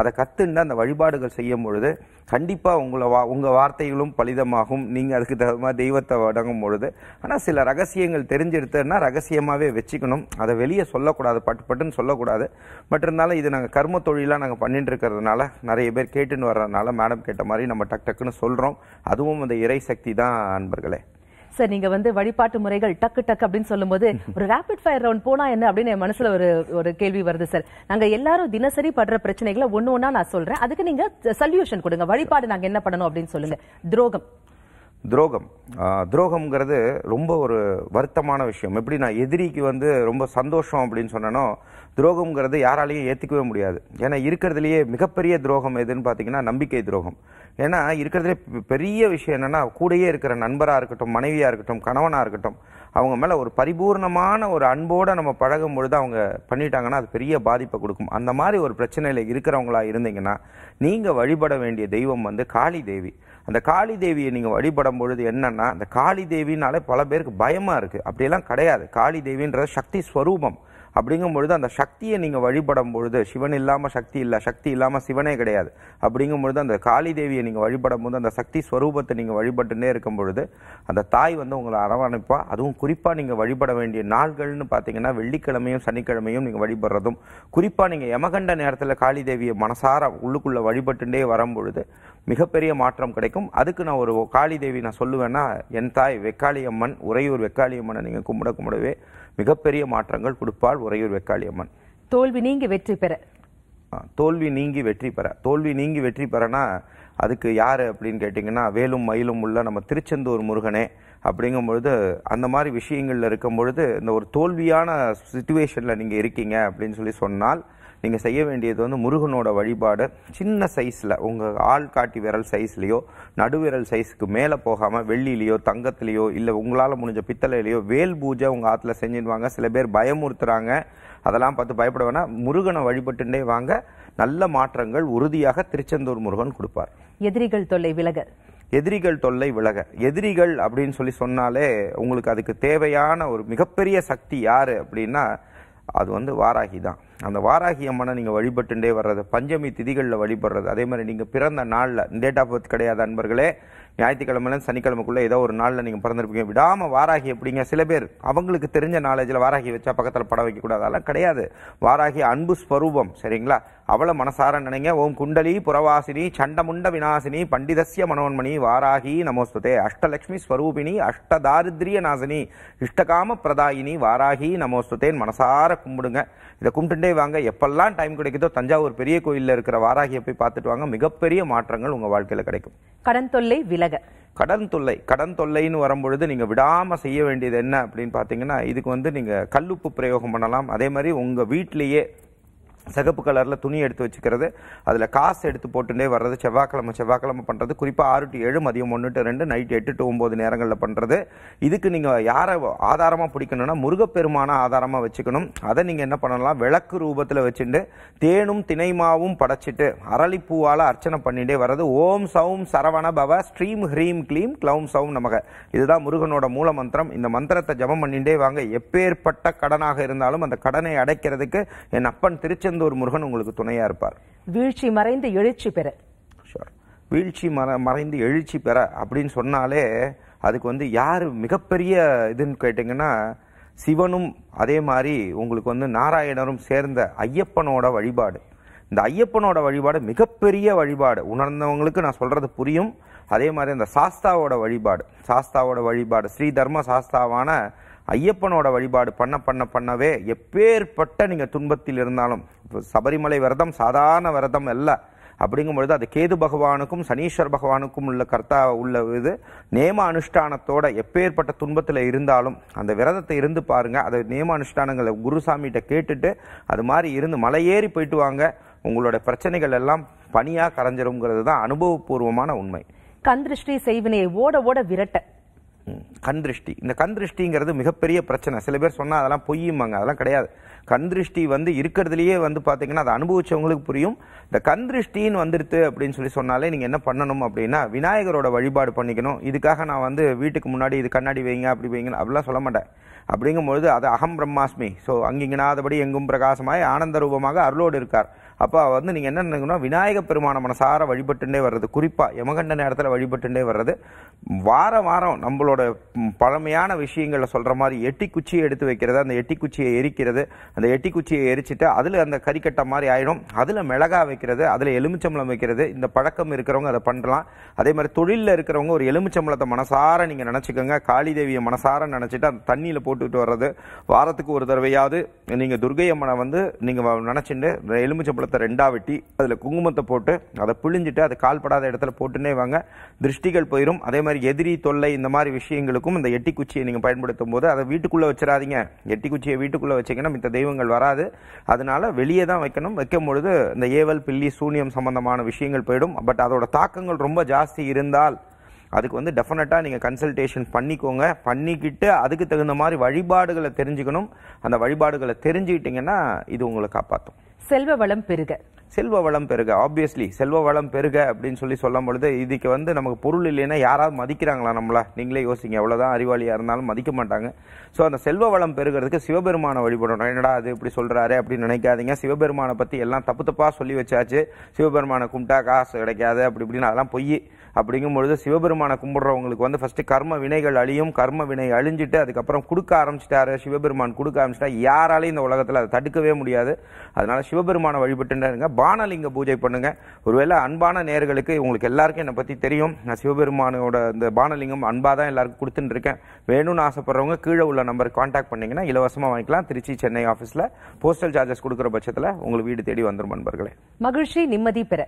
அதை கற்றுண்டு அந்த வழிபாடுகள் செய்யும் பொழுது கண்டிப்பாக உங்களை வா உங்கள் வார்த்தைகளும் பலிதமாகும் நீங்கள் அதுக்கு தகுந்த மாதிரி தெய்வத்தை வழங்கும் பொழுது ஆனால் சில ரகசியங்கள் தெரிஞ்செடுத்ததுன்னா ரகசியமாகவே வச்சுக்கணும் அதை வெளியே சொல்லக்கூடாது பட்டு பட்டுன்னு சொல்லக்கூடாது பட் இருந்தாலும் இது நாங்கள் கர்ம தொழிலாக நாங்கள் பண்ணிட்டு இருக்கிறதுனால நிறைய பேர் கேட்டுன்னு வர்றதுனால மேடம் கேட்ட மாதிரி நம்ம டக் டக்குன்னு சொல்கிறோம் அதுவும் அந்த இறை சக்தி தான் நண்பர்களே சார் நீங்க வந்து வழிபாட்டு முறைகள் டக்கு டக்கு அப்படின்னு சொல்லும்போது ஒரு ரேபிட் ஃபயர் ரவுண்ட் போனா என்ன அப்படின்னு என் மனசுல ஒரு ஒரு கேள்வி வருது சார் நாங்க எல்லாரும் தினசரி படுற பிரச்சனைகளை ஒன்னு ஒன்னா நான் சொல்றேன் அதுக்கு நீங்க சொல்யூஷன் கொடுங்க வழிபாடு நாங்க என்ன பண்ணணும் அப்படின்னு சொல்லுங்க துரோகம் துரோகம் துரோகம்ங்கிறது ரொம்ப ஒரு வருத்தமான விஷயம் எப்படி நான் எதிரிக்கு வந்து ரொம்ப சந்தோஷம் அப்படின்னு சொன்னனோ துரோகம்ங்கிறது யாராலையும் ஏற்றுக்கவே முடியாது ஏன்னா இருக்கிறதுலையே மிகப்பெரிய துரோகம் எதுன்னு பார்த்தீங்கன்னா நம்பிக்கை துரோகம் ஏன்னா இருக்கிறதுலே பெரிய விஷயம் என்னென்னா கூடையே இருக்கிற நண்பராக இருக்கட்டும் மனைவியாக இருக்கட்டும் கணவனாக இருக்கட்டும் அவங்க மேலே ஒரு பரிபூர்ணமான ஒரு அன்போடு நம்ம பழகும் பொழுது அவங்க பண்ணிட்டாங்கன்னா அது பெரிய பாதிப்பை கொடுக்கும் அந்த மாதிரி ஒரு பிரச்சனையில் இருக்கிறவங்களா இருந்தீங்கன்னா நீங்கள் வழிபட வேண்டிய தெய்வம் வந்து காளி தேவி அந்த காளி தேவியை நீங்கள் வழிபடும் பொழுது என்னென்னா அந்த காளி தேவினாலே பல பேருக்கு பயமாக இருக்குது அப்படியெல்லாம் கிடையாது காளி தேவின்றது சக்தி ஸ்வரூபம் அப்படிங்கும் பொழுது அந்த சக்தியை நீங்கள் வழிபடும் பொழுது சிவன் இல்லாமல் சக்தி இல்லை சக்தி இல்லாமல் சிவனே கிடையாது அப்படிங்கும் பொழுது அந்த காளி தேவியை நீங்கள் வழிபடும் போது அந்த சக்தி ஸ்வரூபத்தை நீங்கள் வழிபட்டுனே இருக்கும் பொழுது அந்த தாய் வந்து உங்களை அரவணைப்பா அதுவும் குறிப்பாக நீங்கள் வழிபட வேண்டிய நாள்கள்னு பார்த்தீங்கன்னா வெள்ளிக்கிழமையும் சனிக்கிழமையும் நீங்கள் வழிபடுறதும் குறிப்பாக நீங்கள் யமகண்ட நேரத்தில் காளி தேவியை மனசார உள்ளுக்குள்ளே வரும் வரும்பொழுது மிகப்பெரிய மாற்றம் கிடைக்கும் அதுக்கு நான் ஒரு காளி தேவி நான் சொல்லுவேன்னா என் தாய் வெக்காளியம்மன் உறையூர் வெக்காளியம்மனை நீங்கள் கும்பிட கும்பிடவே மிகப்பெரிய மாற்றங்கள் கொடுப்பாள் உறையூர் வெக்காளியம்மன் தோல்வி நீங்கி வெற்றி பெற தோல்வி நீங்கி வெற்றி பெற தோல்வி நீங்கி வெற்றி பெறனா அதுக்கு யார் அப்படின்னு கேட்டிங்கன்னா வேலும் மயிலும் உள்ள நம்ம திருச்செந்தூர் முருகனே அப்படிங்கும் பொழுது அந்த மாதிரி விஷயங்களில் இருக்கும் பொழுது இந்த ஒரு தோல்வியான சுச்சுவேஷனில் நீங்கள் இருக்கீங்க அப்படின்னு சொல்லி சொன்னால் நீங்கள் செய்ய வேண்டியது வந்து முருகனோட வழிபாடு சின்ன சைஸில் உங்கள் ஆள் காட்டி விரல் சைஸ்லேயோ நடுவிரல் சைஸுக்கு மேலே போகாமல் வெள்ளிலேயோ தங்கத்துலேயோ இல்லை உங்களால் முடிஞ்ச பித்தளையிலையோ வேல் பூஜை உங்கள் ஆற்றுல செஞ்சுடுவாங்க சில பேர் பயமுறுத்துகிறாங்க அதெல்லாம் பார்த்து பயப்பட வேணாம் முருகனை வழிபட்டுண்டே வாங்க நல்ல மாற்றங்கள் உறுதியாக திருச்செந்தூர் முருகன் கொடுப்பார் எதிரிகள் தொல்லை விலக எதிரிகள் தொல்லை விலக எதிரிகள் அப்படின்னு சொல்லி சொன்னாலே உங்களுக்கு அதுக்கு தேவையான ஒரு மிகப்பெரிய சக்தி யார் அப்படின்னா அது வந்து வாராகி தான் அந்த வாராகி அம்மனை நீங்கள் வழிபட்டுண்டே வர்றது பஞ்சமி திதிகளில் வழிபடுறது அதே மாதிரி நீங்கள் பிறந்த நாளில் டேட் ஆஃப் பர்த் கிடையாது அன்பர்களே ஞாயிற்றுக்கிழமையிலும் சனிக்கிழமைக்குள்ளே ஏதோ ஒரு நாளில் நீங்கள் பிறந்திருப்பீங்க விடாமல் வாராகி எப்படிங்க சில பேர் அவங்களுக்கு தெரிஞ்ச நாலேஜில் வாராகி வச்சா பக்கத்தில் படம் வைக்கக்கூடாது அதெல்லாம் கிடையாது வாராகி அன்பு ஸ்வரூபம் சரிங்களா அவளை மனசார நினைங்க ஓம் குண்டலி புறவாசினி சண்டமுண்ட விநாசினி பண்டிதசிய மனோன்மணி வாராகி நமோஸ்துதே அஷ்டலக்ஷ்மி ஸ்வரூபிணி அஷ்டதாரித்ரிய நாசினி இஷ்டகாம பிரதாயினி வாராகி நமோஸ்துதேன் மனசார கும்பிடுங்க இதை கும்பிட்டுண்டே வாங்க எப்பெல்லாம் டைம் கிடைக்குதோ தஞ்சாவூர் பெரிய கோயிலில் இருக்கிற வாராகியை போய் பார்த்துட்டு வாங்க மிகப்பெரிய மாற்றங்கள் உங்கள் வாழ்க்கையில் கிடைக்கும் கடன் தொல்லை விலக கடன் தொல்லை கடன் தொல்லைன்னு வரும்பொழுது நீங்கள் விடாமல் செய்ய வேண்டியது என்ன அப்படின்னு பார்த்தீங்கன்னா இதுக்கு வந்து நீங்கள் கல்லுப்பு பிரயோகம் பண்ணலாம் அதே மாதிரி உங்கள் வீட்டிலேயே சிகப்பு கலரில் துணி எடுத்து வச்சுக்கிறது அதில் காசு எடுத்து போட்டுட்டே வர்றது செவ்வாய்க்கிழமை செவ்வாய்க்கிழமை பண்ணுறது குறிப்பாக ஆறு டு ஏழு மதியம் ஒன்று டு ரெண்டு நைட் எட்டு டு ஒம்பது நேரங்களில் பண்ணுறது இதுக்கு நீங்கள் யாரை ஆதாரமாக பிடிக்கணும்னா முருகப்பெருமான ஆதாரமாக வச்சுக்கணும் அதை நீங்கள் என்ன பண்ணலாம் விளக்கு ரூபத்தில் வச்சுட்டு தேனும் தினைமாவும் படைச்சிட்டு அரளிப்பூவால் அர்ச்சனை பண்ணிகிட்டே வர்றது ஓம் சவும் சரவண பவ ஸ்ட்ரீம் ஹ்ரீம் க்ளீம் க்ளௌம் சவும் நமக இதுதான் முருகனோட மூல மந்திரம் இந்த மந்திரத்தை ஜபம் பண்ணிகிட்டே வாங்க எப்பேற்பட்ட கடனாக இருந்தாலும் அந்த கடனை அடைக்கிறதுக்கு என் அப்பன் திருச்செந்த சிறந்த ஒரு முருகன் உங்களுக்கு துணையாக இருப்பார் வீழ்ச்சி மறைந்து எழுச்சி பெற ஷோர் வீழ்ச்சி மற மறைந்து எழுச்சி பெற அப்படின்னு சொன்னாலே அதுக்கு வந்து யார் மிகப்பெரிய இதுன்னு கேட்டிங்கன்னா சிவனும் அதே மாதிரி உங்களுக்கு வந்து நாராயணரும் சேர்ந்த ஐயப்பனோட வழிபாடு இந்த ஐயப்பனோட வழிபாடு மிகப்பெரிய வழிபாடு உணர்ந்தவங்களுக்கு நான் சொல்கிறது புரியும் அதே மாதிரி அந்த சாஸ்தாவோட வழிபாடு சாஸ்தாவோட வழிபாடு ஸ்ரீ தர்ம சாஸ்தாவான ஐயப்பனோட வழிபாடு பண்ண பண்ண பண்ணவே எப்பேற்பட்ட நீங்கள் துன்பத்தில் இருந்தாலும் இப்போ சபரிமலை விரதம் சாதாரண விரதம் அல்ல அப்படிங்கும் பொழுது அது கேது பகவானுக்கும் சனீஸ்வர் பகவானுக்கும் உள்ள கர்த்தா உள்ள இது நேம அனுஷ்டானத்தோட எப்பேற்பட்ட துன்பத்தில் இருந்தாலும் அந்த விரதத்தை இருந்து பாருங்கள் அதை நேம அனுஷ்டானங்களை குருசாமிகிட்ட கேட்டுட்டு அது மாதிரி இருந்து மலையேறி போயிட்டு வாங்க உங்களோட பிரச்சனைகள் எல்லாம் பனியாக கரைஞ்சிருங்கிறது தான் அனுபவபூர்வமான உண்மை கந்திருஷ்டி செய்வினையை ஓட ஓட விரட்ட கண்திருஷ்டி இந்த கந்திருஷ்டிங்கிறது மிகப்பெரிய பிரச்சனை சில பேர் சொன்னால் அதெல்லாம் பொய்யுமாங்க அதெல்லாம் கிடையாது கந்திருஷ்டி வந்து இருக்கிறதுலையே வந்து பார்த்தீங்கன்னா அதை அனுபவிச்சவங்களுக்கு புரியும் இந்த கந்திருஷ்டின்னு வந்துடுது அப்படின்னு சொல்லி சொன்னாலே நீங்கள் என்ன பண்ணணும் அப்படின்னா விநாயகரோட வழிபாடு பண்ணிக்கணும் இதுக்காக நான் வந்து வீட்டுக்கு முன்னாடி இது கண்ணாடி வைங்க அப்படி வைங்க அப்படிலாம் சொல்ல மாட்டேன் அப்படிங்கும்பொழுது அது அகம் பிரம்மாஸ்மி ஸோ அங்கிங்கனாதபடி எங்கும் பிரகாசமாய் ஆனந்த ரூபமாக அருளோடு இருக்கார் அப்போ வந்து நீங்கள் என்ன நினைக்கணும் விநாயகப் பெருமான மனசார வழிபட்டுண்டே வர்றது குறிப்பாக யமகண்ட நேரத்தில் வழிபட்டுண்டே வர்றது வார வாரம் நம்மளோட பழமையான விஷயங்களை சொல்கிற மாதிரி எட்டி குச்சியை எடுத்து வைக்கிறது அந்த எட்டி குச்சியை எரிக்கிறது அந்த எட்டி குச்சியை எரிச்சிட்டு அதில் அந்த கறிக்கட்டை மாதிரி ஆயிடும் அதில் மிளகா வைக்கிறது அதில் எலுமிச்சம்பளம் வைக்கிறது இந்த பழக்கம் இருக்கிறவங்க அதை பண்ணலாம் அதே மாதிரி தொழிலில் இருக்கிறவங்க ஒரு எலுமிச்சம்பளத்தை மனசார நீங்கள் நினச்சிக்கோங்க காளி தேவியை மனசார நினச்சிட்டு அந்த தண்ணியில் போட்டுக்கிட்டு வர்றது வாரத்துக்கு ஒரு தடவையாவது நீங்கள் துர்கை அம்மனை வந்து நீங்கள் நினச்சிட்டு எலுமிச்சம்பளம் பத்திரத்தை ரெண்டாக வெட்டி அதில் குங்குமத்தை போட்டு அதை பிழிஞ்சிட்டு அதை கால்படாத இடத்துல போட்டுனே வாங்க திருஷ்டிகள் போயிடும் அதே மாதிரி எதிரி தொல்லை இந்த மாதிரி விஷயங்களுக்கும் இந்த எட்டி குச்சியை நீங்கள் பயன்படுத்தும் போது அதை வீட்டுக்குள்ளே வச்சிடாதீங்க எட்டி குச்சியை வீட்டுக்குள்ளே வச்சிங்கன்னா மித்த தெய்வங்கள் வராது அதனால வெளியே தான் வைக்கணும் வைக்கும் பொழுது இந்த ஏவல் பில்லி சூனியம் சம்பந்தமான விஷயங்கள் போயிடும் பட் அதோட தாக்கங்கள் ரொம்ப ஜாஸ்தி இருந்தால் அதுக்கு வந்து டெஃபினட்டாக நீங்கள் கன்சல்டேஷன் பண்ணிக்கோங்க பண்ணிக்கிட்டு அதுக்கு தகுந்த மாதிரி வழிபாடுகளை தெரிஞ்சுக்கணும் அந்த வழிபாடுகளை தெரிஞ்சுக்கிட்டிங்கன்னா இது உங்களை காப்பாற்றும் செல்வ வளம் பெருக செல்வ வளம் பெருக ஆப்வியஸ்லி செல்வ வளம் பெருக அப்படின்னு சொல்லி சொல்லும் பொழுது இதுக்கு வந்து நமக்கு பொருள் இல்லைன்னா யாராவது மதிக்கிறாங்களா நம்மளா நீங்களே யோசிங்க அவ்வளோதான் அறிவாளியாக இருந்தாலும் மதிக்க மாட்டாங்க ஸோ அந்த செல்வ வளம் பெருகிறதுக்கு சிவபெருமானை வழிபடணும் என்னடா அது இப்படி சொல்கிறாரு அப்படின்னு நினைக்காதீங்க சிவபெருமானை பற்றி எல்லாம் தப்பு தப்பாக சொல்லி வச்சாச்சு சிவபெருமானை கும்பிட்டா காசு கிடைக்காது அப்படி இப்படின்னு அதெல்லாம் பொய் அப்படிங்கும் பொழுது சிவபெருமானை கும்பிட்றவங்களுக்கு வந்து ஃபஸ்ட்டு கர்ம வினைகள் அழியும் கர்ம வினை அழிஞ்சிட்டு அதுக்கப்புறம் கொடுக்க ஆரம்பிச்சிட்டாரு சிவபெருமான் கொடுக்க ஆரம்பிச்சிட்டா யாராலையும் இந்த உலகத்தில் அதை தடுக்கவே முடியாது அதனால் சிவபெருமானை வழிபட்டுருங்க பானலிங்க பூஜை பண்ணுங்கள் ஒருவேளை அன்பான நேர்களுக்கு உங்களுக்கு எல்லாருக்கும் என்னை பற்றி தெரியும் நான் சிவபெருமானோட இந்த பானலிங்கம் அன்பாக தான் எல்லாருக்கும் கொடுத்துட்டு இருக்கேன் வேணும்னு ஆசைப்படுறவங்க கீழே உள்ள நம்பருக்கு காண்டாக்ட் பண்ணிங்கன்னா இலவசமாக வாங்கிக்கலாம் திருச்சி சென்னை ஆஃபீஸில் போஸ்டல் சார்ஜஸ் கொடுக்குற பட்சத்தில் உங்களுக்கு வீடு தேடி வந்துடும் நண்பர்களே மகிழ்ச்சி நிம்மதி பெற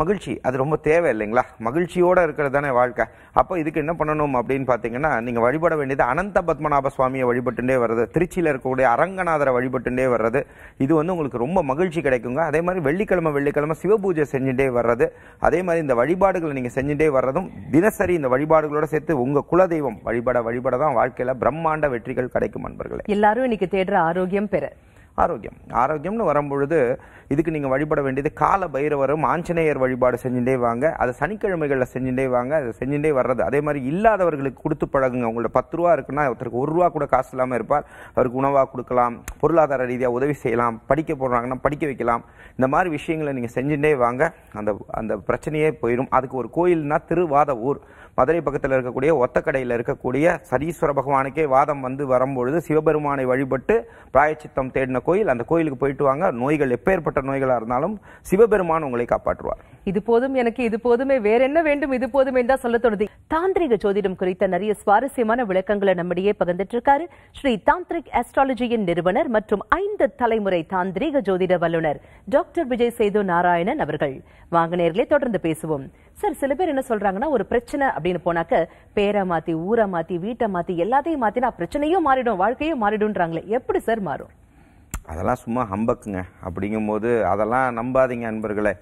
மகிழ்ச்சி அது ரொம்ப தேவை இல்லைங்களா மகிழ்ச்சியோடு இருக்கிறது தானே வாழ்க்கை அப்போ இதுக்கு என்ன பண்ணணும் அப்படின்னு பார்த்தீங்கன்னா நீங்கள் வழிபட வேண்டியது அனந்த பத்மநாப சுவாமியை வழிபட்டுண்டே வர்றது திருச்சியில் இருக்கக்கூடிய அரங்கநாதரை வழிபட்டுண்டே வர்றது இது வந்து உங்களுக்கு ரொம்ப மகிழ்ச்சி கிடைக்குங்க அதே மாதிரி வெள்ளிக்கிழமை வெள்ளிக்கிழமை சிவபூஜை செஞ்சுட்டே வர்றது அதே மாதிரி இந்த வழிபாடுகளை நீங்கள் செஞ்சுட்டே வர்றதும் தினசரி இந்த வழிபாடுகளோடு சேர்த்து உங்கள் குலதெய்வம் வழிபட வழிபட தான் வாழ்க்கையில் பிரம்மாண்ட வெற்றிகள் கிடைக்கும் நண்பர்களே எல்லாரும் இன்னைக்கு தேடுற ஆரோக்கியம் பெற ஆரோக்கியம் ஆரோக்கியம்னு வரும்பொழுது இதுக்கு நீங்கள் வழிபட வேண்டியது கால பைரவரும் ஆஞ்சநேயர் வழிபாடு செஞ்சுட்டே வாங்க அதை சனிக்கிழமைகளில் செஞ்சுட்டே வாங்க அதை செஞ்சுட்டே வர்றது அதே மாதிரி இல்லாதவர்களுக்கு கொடுத்து பழகுங்க உங்களோட பத்து ரூபா இருக்குன்னா ஒருத்தருக்கு ஒரு ரூபா கூட காசு இல்லாமல் இருப்பார் அவருக்கு உணவாக கொடுக்கலாம் பொருளாதார ரீதியாக உதவி செய்யலாம் படிக்க போடுறாங்கன்னா படிக்க வைக்கலாம் இந்த மாதிரி விஷயங்களை நீங்கள் செஞ்சுட்டே வாங்க அந்த அந்த பிரச்சனையே போயிடும் அதுக்கு ஒரு கோயில்னா திருவாத ஊர் மதுரை பக்கத்தில் இருக்கக்கூடிய ஒத்தக்கடையில் இருக்கக்கூடிய சரீஸ்வர பகவானுக்கே வாதம் வந்து வரும்பொழுது சிவபெருமானை வழிபட்டு பிராயச்சித்தம் தேடின கோயில் அந்த கோயிலுக்கு போயிட்டு வாங்க நோய்கள் எப்பேற்பட்ட நோய்களாக இருந்தாலும் சிவபெருமான் உங்களை காப்பாற்றுவார் இது போதும் எனக்கு இது போதுமே வேற என்ன வேண்டும் இது போதுமே தான் சொல்ல தோணுது தாந்திரிக ஜோதிடம் குறித்த நிறைய சுவாரஸ்யமான விளக்கங்களை நம்மிடையே பகிர்ந்துட்டு இருக்காரு ஸ்ரீ தாந்திரிக் ஆஸ்ட்ராலஜியின் நிறுவனர் மற்றும் ஐந்து தலைமுறை தாந்திரிக ஜோதிட வல்லுநர் டாக்டர் விஜய் சேது நாராயணன் அவர்கள் வாங்க நேர்களே தொடர்ந்து பேசுவோம் சார் சில பேர் என்ன சொல்றாங்கன்னா ஒரு பிரச்சனை அப்படின்னு போனாக்க பேரை மாத்தி ஊரை மாத்தி வீட்டை மாத்தி எல்லாத்தையும் மாத்தினா பிரச்சனையும் மாறிடும் வாழ்க்கையும் மாறிடும்ன்றாங்களே எப்படி சார் மாறும் அதெல்லாம் சும்மா ஹம்பக்குங்க அப்படிங்கும்போது அதெல்லாம் நம்பாதீங்க அன்பர்களை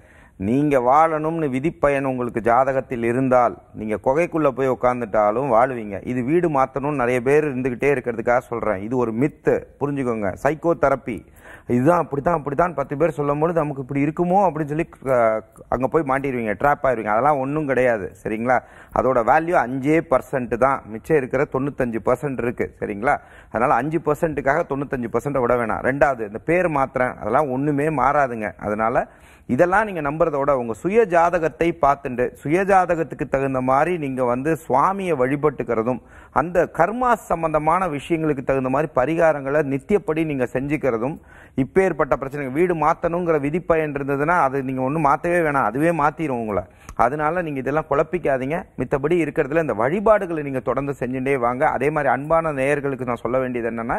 நீங்கள் வாழணும்னு விதிப்பயன் உங்களுக்கு ஜாதகத்தில் இருந்தால் நீங்கள் குகைக்குள்ளே போய் உட்காந்துட்டாலும் வாழ்வீங்க இது வீடு மாற்றணும்னு நிறைய பேர் இருந்துக்கிட்டே இருக்கிறதுக்காக சொல்கிறேன் இது ஒரு மித்து புரிஞ்சுக்கோங்க சைக்கோ தெரப்பி இதுதான் அப்படி தான் அப்படி தான் பத்து பேர் சொல்லும் பொழுது நமக்கு இப்படி இருக்குமோ அப்படின்னு சொல்லி அங்கே போய் மாட்டிடுவீங்க ட்ராப் ஆயிடுவீங்க அதெல்லாம் ஒன்றும் கிடையாது சரிங்களா அதோட வேல்யூ அஞ்சே பர்சன்ட் தான் மிச்சம் இருக்கிற தொண்ணூத்தஞ்சு பர்சன்ட் இருக்குது சரிங்களா அதனால் அஞ்சு பர்சன்ட்டுக்காக தொண்ணூத்தஞ்சு பர்சன்ட்டை விட வேணாம் ரெண்டாவது இந்த பேர் மாத்திரம் அதெல்லாம் ஒன்றுமே மாறாதுங்க அதனால் இதெல்லாம் நீங்கள் நம்புறதோட உங்கள் சுய ஜாதகத்தை பார்த்துட்டு சுய ஜாதகத்துக்கு தகுந்த மாதிரி நீங்கள் வந்து சுவாமியை வழிபட்டுக்கிறதும் அந்த கர்மா சம்பந்தமான விஷயங்களுக்கு தகுந்த மாதிரி பரிகாரங்களை நித்தியப்படி நீங்கள் செஞ்சுக்கிறதும் இப்போ ஏற்பட்ட பிரச்சனை வீடு மாற்றணுங்கிற விதிப்பயன் இருந்ததுன்னா அது நீங்கள் ஒன்றும் மாற்றவே வேணாம் அதுவே மாற்றிடும் உங்களை அதனால நீங்கள் இதெல்லாம் குழப்பிக்காதீங்க மித்தபடி இருக்கிறதுல இந்த வழிபாடுகளை நீங்கள் தொடர்ந்து செஞ்சுட்டே வாங்க அதே மாதிரி அன்பான நேயர்களுக்கு நான் சொல்ல வேண்டியது என்னென்னா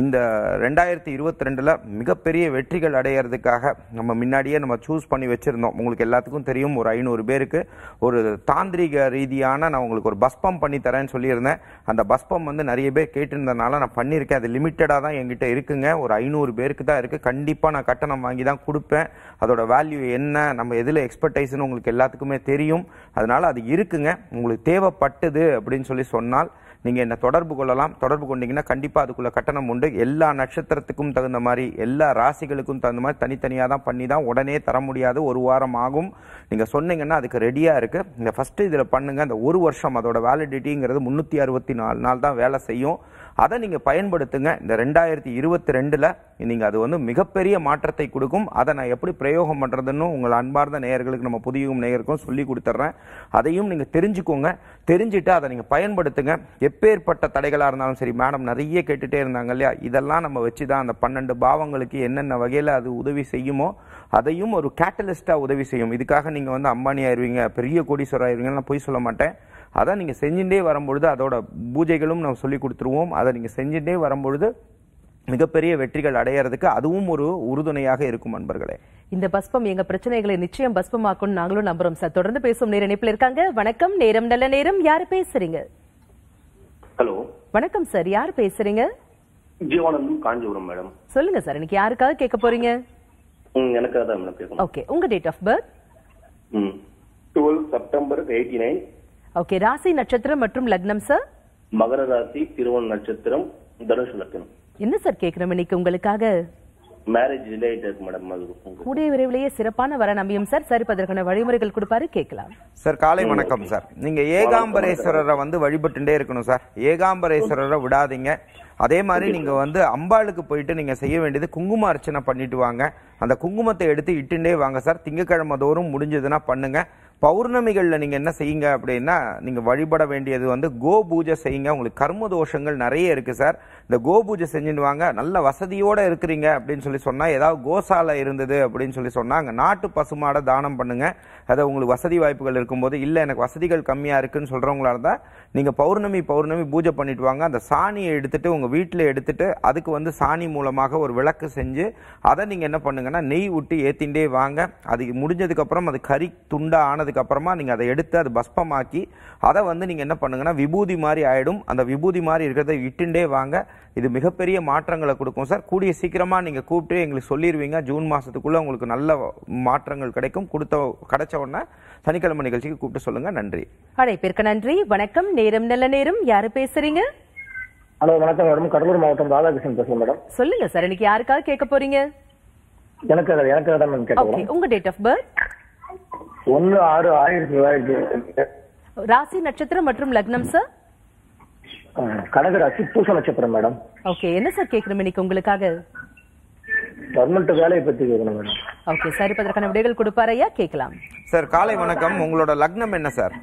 இந்த ரெண்டாயிரத்தி இருபத்தி ரெண்டில் மிகப்பெரிய வெற்றிகள் அடையிறதுக்காக நம்ம முன்னாடியே நம்ம சூஸ் பண்ணி வச்சுருந்தோம் உங்களுக்கு எல்லாத்துக்கும் தெரியும் ஒரு ஐநூறு பேருக்கு ஒரு தாந்திரிக ரீதியான நான் உங்களுக்கு ஒரு பஸ்பம் பண்ணி தரேன்னு சொல்லியிருந்தேன் அந்த பஸ் பம்ப் வந்து நிறைய பேர் கேட்டிருந்ததுனால நான் பண்ணியிருக்கேன் அது லிமிட்டடாக தான் என்கிட்ட இருக்குங்க ஒரு ஐநூறு பேருக்கு தான் இருக்குது கண்டிப்பாக நான் கட்டணம் வாங்கி தான் கொடுப்பேன் அதோட வேல்யூ என்ன நம்ம எதில் எக்ஸ்பர்டைஸ்னு உங்களுக்கு எல்லாத்துக்குமே தெரியும் அதனால் அது இருக்குங்க உங்களுக்கு தேவைப்பட்டது அப்படின்னு சொல்லி சொன்னால் நீங்கள் என்ன தொடர்பு கொள்ளலாம் தொடர்பு கொண்டீங்கன்னா கண்டிப்பாக அதுக்குள்ளே கட்டணம் உண்டு எல்லா நட்சத்திரத்துக்கும் தகுந்த மாதிரி எல்லா ராசிகளுக்கும் தகுந்த மாதிரி தனித்தனியாக தான் பண்ணி தான் உடனே தர முடியாது ஒரு வாரம் ஆகும் நீங்கள் சொன்னீங்கன்னா அதுக்கு ரெடியாக இருக்குது இந்த ஃபஸ்ட்டு இதில் பண்ணுங்கள் இந்த ஒரு வருஷம் அதோட வேலிடிட்டிங்கிறது முந்நூற்றி அறுபத்தி நாலு நாள் தான் வேலை செய்யும் அதை நீங்கள் பயன்படுத்துங்க இந்த ரெண்டாயிரத்தி இருபத்தி ரெண்டில் நீங்கள் அது வந்து மிகப்பெரிய மாற்றத்தை கொடுக்கும் அதை நான் எப்படி பிரயோகம் பண்ணுறதுன்னு உங்கள் அன்பார்ந்த நேயர்களுக்கு நம்ம புதியும் நேயருக்கும் சொல்லி கொடுத்துட்றேன் அதையும் நீங்கள் தெரிஞ்சுக்கோங்க தெரிஞ்சுட்டு அதை நீங்கள் பயன்படுத்துங்க எப்பேற்பட்ட தடைகளாக இருந்தாலும் சரி மேடம் நிறைய கேட்டுகிட்டே இருந்தாங்க இல்லையா இதெல்லாம் நம்ம வச்சு தான் அந்த பன்னெண்டு பாவங்களுக்கு என்னென்ன வகையில் அது உதவி செய்யுமோ அதையும் ஒரு கேட்டலிஸ்ட்டாக உதவி செய்யும் இதுக்காக நீங்கள் வந்து அம்பானி ஆயிடுவீங்க பெரிய கோடீஸ்வரர் ஆயிடுவீங்கன்னு நான் போய் சொல்ல மாட்டேன் அதான் நீங்கள் செஞ்சுட்டே வரும்பொழுது அதோட பூஜைகளும் நம்ம சொல்லி கொடுத்துருவோம் அதை நீங்கள் செஞ்சுட்டே வரும்பொழுது மிகப்பெரிய வெற்றிகள் அடையிறதுக்கு அதுவும் ஒரு உறுதுணையாக இருக்கும் நண்பர்களே இந்த பஸ்பம் எங்க பிரச்சனைகளை நிச்சயம் பஸ்பமாக்கும் நாங்களும் நம்புறோம் சார் தொடர்ந்து பேசும் நேர இணைப்பில் இருக்காங்க வணக்கம் நேரம் நல்ல நேரம் யார் பேசுறீங்க ஹலோ வணக்கம் சார் யார் பேசுறீங்க ஜீவானந்தம் காஞ்சிபுரம் மேடம் சொல்லுங்க சார் எனக்கு யாருக்காக கேட்க போறீங்க எனக்கு அதான் ஓகே உங்க date of birth twelve September eighty nine okay ராசி நட்சத்திரம் மற்றும் லக்னம் சார் மகர ராசி திருவண நட்சத்திரம் தனுஷ் லக்னம் என்ன சார் கேட்கிறோம் இன்னைக்கு உங்களுக்காக மேரேஜ் ரிலேட் மேடம் அது கூடிய விரைவிலேயே சிறப்பான வர நம்பியும் சார் சார் அதற்கான வழிமுறைகள் கொடுப்பாரு கேட்கலாம் சார் காலை வணக்கம் சார் நீங்க ஏகாம்பரேஸ்வரரை வந்து வழிபட்டுட்டே இருக்கணும் சார் ஏகாம்பரேஸ்வரரை விடாதீங்க அதே மாதிரி நீங்க வந்து அம்பாளுக்கு போயிட்டு நீங்க செய்ய வேண்டியது குங்கும அர்ச்சனை பண்ணிட்டு வாங்க அந்த குங்குமத்தை எடுத்து இட்டுண்டே வாங்க சார் திங்கக்கிழமை தோறும் முடிஞ்சதுன்னா பண்ணுங்க பௌர்ணமிகளில் நீங்கள் என்ன செய்யுங்க அப்படின்னா நீங்கள் வழிபட வேண்டியது வந்து கோ பூஜை செய்யுங்க உங்களுக்கு கர்ம தோஷங்கள் நிறைய இருக்குது சார் இந்த கோ பூஜை செஞ்சுட்டு வாங்க நல்ல வசதியோடு இருக்கிறீங்க அப்படின்னு சொல்லி சொன்னால் ஏதாவது கோசாலை இருந்தது அப்படின்னு சொல்லி சொன்னாங்க நாட்டு பசுமாடை தானம் பண்ணுங்கள் அதை உங்களுக்கு வசதி வாய்ப்புகள் இருக்கும்போது இல்லை எனக்கு வசதிகள் கம்மியாக இருக்குதுன்னு சொல்கிறவங்களா இருந்தால் நீங்கள் பௌர்ணமி பௌர்ணமி பூஜை பண்ணிட்டு வாங்க அந்த சாணியை எடுத்துகிட்டு உங்கள் வீட்டில் எடுத்துகிட்டு அதுக்கு வந்து சாணி மூலமாக ஒரு விளக்கு செஞ்சு அதை நீங்கள் என்ன பண்ணுங்கன்னா நெய் விட்டு ஏற்றிண்டே வாங்க அது முடிஞ்சதுக்கப்புறம் அது கறி துண்டா ஆனதுக்கப்புறமா நீங்கள் அதை எடுத்து அது பஸ்பமாக்கி அதை வந்து நீங்கள் என்ன பண்ணுங்கன்னா விபூதி மாதிரி ஆகிடும் அந்த விபூதி மாதிரி இருக்கிறத விட்டுண்டே வாங்க இது மிகப்பெரிய மாற்றங்களை கொடுக்கும் சார் கூடிய சீக்கிரமாக நீங்கள் கூப்பிட்டு எங்களுக்கு சொல்லிடுவீங்க ஜூன் மாதத்துக்குள்ளே உங்களுக்கு நல்ல மாற்றங்கள் கிடைக்கும் கொடுத்த கிடைச்ச உடனே சனிக்கிழமை நிகழ்ச்சிக்கு கூப்பிட்டு சொல்லுங்க நன்றி அழைப்பிற்கு நன்றி வணக்கம் நேரம் நல்ல நேரம் யாரு பேசுறீங்க ஹலோ வணக்கம் மேடம் கடலூர் மாவட்டம் ராதாகிருஷ்ணன் பேசுறேன் மேடம் சொல்லுங்க சார் இன்னைக்கு யாருக்காக கேட்க போறீங்க எனக்கு எனக்கு தான் கேட்கலாம் உங்க டேட் ஆஃப் பர்த் ஒன்னு ஆறு ஆயிரத்தி தொள்ளாயிரத்தி ராசி நட்சத்திரம் மற்றும் லக்னம் சார் கடகராசி பூச நட்சத்திரம் மேடம் ஓகே என்ன சார் கேட்கணும் இன்னைக்கு உங்களுக்காக கவர்மெண்ட் வேலையை பத்தி கேட்கணும் ஓகே சார் இப்ப அதற்கான விடைகள் கொடுப்பாரு ஐயா கேட்கலாம் சார் காலை வணக்கம் உங்களோட லக்னம் என்ன சார்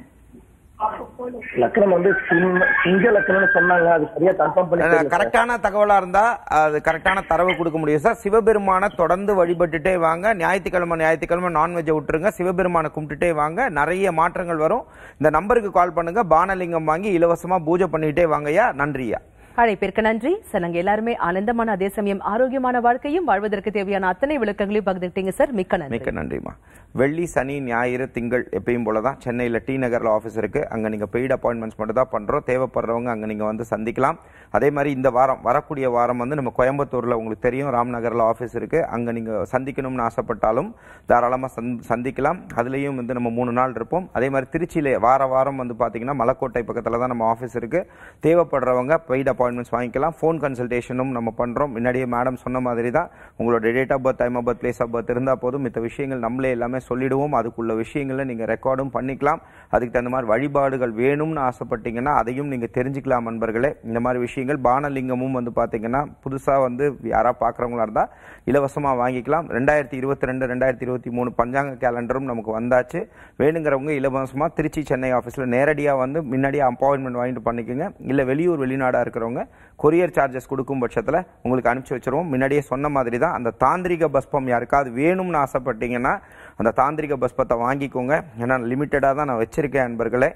லக்னம் வந்து சிங்க லக்னம்னு சொன்னாங்க அது சரியா கன்ஃபார்ம் பண்ணி கரெக்டான தகவலா இருந்தா அது கரெக்டான தரவு கொடுக்க முடியும் சார் சிவபெருமானை தொடர்ந்து வழிபட்டுட்டே வாங்க ஞாயிற்றுக்கிழமை ஞாயிற்றுக்கிழமை நான்வெஜ்ஜை விட்டுருங்க சிவபெருமானை கும்பிட்டுட்டே வாங்க நிறைய மாற்றங்கள் வரும் இந்த நம்பருக்கு கால் பண்ணுங்க பானலிங்கம் வாங்கி இலவசமா பூஜை பண்ணிட்டே வாங்கய்யா நன்றியா அழைப்பிற்கு நன்றி சார் எல்லாருமே ஆனந்தமான அதே சமயம் ஆரோக்கியமான வாழ்க்கையும் வாழ்வதற்கு தேவையான அத்தனை விளக்கங்களையும் பகிர்ந்துட்டீங்க சார் மிக்க நன்றி மிக்க நன்றிமா வெள்ளி சனி ஞாயிறு திங்கள் எப்பயும் போல தான் சென்னையில் டி நகரில் ஆஃபீஸ் இருக்குது அங்கே நீங்கள் பெய்டு அப்பாயின்மெண்ட்ஸ் மட்டும் தான் பண்ணுறோம் தேவைப்படுறவங்க அங்கே நீங்கள் வந்து சந்திக்கலாம் அதே மாதிரி இந்த வாரம் வரக்கூடிய வாரம் வந்து நம்ம கோயம்புத்தூரில் உங்களுக்கு தெரியும் ராம்நகரில் ஆஃபீஸ் இருக்குது அங்கே நீங்கள் சந்திக்கணும்னு ஆசைப்பட்டாலும் தாராளமாக சந் சந்திக்கலாம் அதுலேயும் வந்து நம்ம மூணு நாள் இருப்போம் அதே மாதிரி திருச்சியில் வார வாரம் வந்து பார்த்திங்கன்னா மலக்கோட்டை பக்கத்தில் தான் நம்ம ஆஃபீஸ் இருக்குது தேவைப்படுறவங்க பெய்ட் அப்பாயின்மெண்ட்ஸ் வாங்கிக்கலாம் ஃபோன் கன்சல்டேஷனும் நம்ம பண்ணுறோம் முன்னாடியே மேடம் சொன்ன மாதிரி தான் உங்களோட date of birth time of birth place of birth இருந்தால் போதும் மித்த விஷயங்கள் நம்மளே எல்லாமே சொல்லிடுவோம் அதுக்குள்ள விஷயங்களை நீங்கள் ரெக்கார்டும் பண்ணிக்கலாம் அதுக்கு தகுந்த மாதிரி வழிபாடுகள் வேணும்னு ஆசைப்பட்டீங்கன்னா அதையும் நீங்கள் தெரிஞ்சுக்கலாம் நண்பர்களே இந்த மாதிரி விஷயம் வாங்குவீங்கள் பானலிங்கமும் வந்து பார்த்தீங்கன்னா புதுசாக வந்து யாராக பார்க்குறவங்களா இருந்தால் இலவசமாக வாங்கிக்கலாம் ரெண்டாயிரத்தி இருபத்தி ரெண்டு ரெண்டாயிரத்தி இருபத்தி மூணு பஞ்சாங்க கேலண்டரும் நமக்கு வந்தாச்சு வேணுங்கிறவங்க இலவசமாக திருச்சி சென்னை ஆஃபீஸில் நேரடியாக வந்து முன்னாடியே அப்பாயின்மெண்ட் வாங்கிட்டு பண்ணிக்கோங்க இல்லை வெளியூர் வெளிநாடாக இருக்கிறவங்க கொரியர் சார்ஜஸ் கொடுக்கும் பட்சத்தில் உங்களுக்கு அனுப்பிச்சி வச்சுருவோம் முன்னாடியே சொன்ன மாதிரி தான் அந்த தாந்திரிக பஸ்பம் யாருக்காவது வேணும்னு ஆசைப்பட்டீங்கன்னா அந்த தாந்திரிக பஸ்பத்தை வாங்கிக்கோங்க ஏன்னா லிமிட்டடாக தான் நான் வச்சுருக்கேன் அன்பர்களே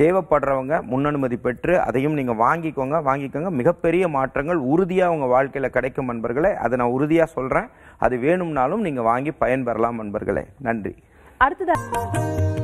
தேவைப்படுறவங்க முன்னனுமதி பெற்று அதையும் நீங்கள் வாங்கிக்கோங்க வாங்கிக்கோங்க மிகப்பெரிய மாற்றங்கள் உறுதியாக உங்கள் வாழ்க்கையில் கிடைக்கும் நண்பர்களே அதை நான் உறுதியாக சொல்கிறேன் அது வேணும்னாலும் நீங்கள் வாங்கி பயன்பெறலாம் நண்பர்களே நன்றி அடுத்ததாக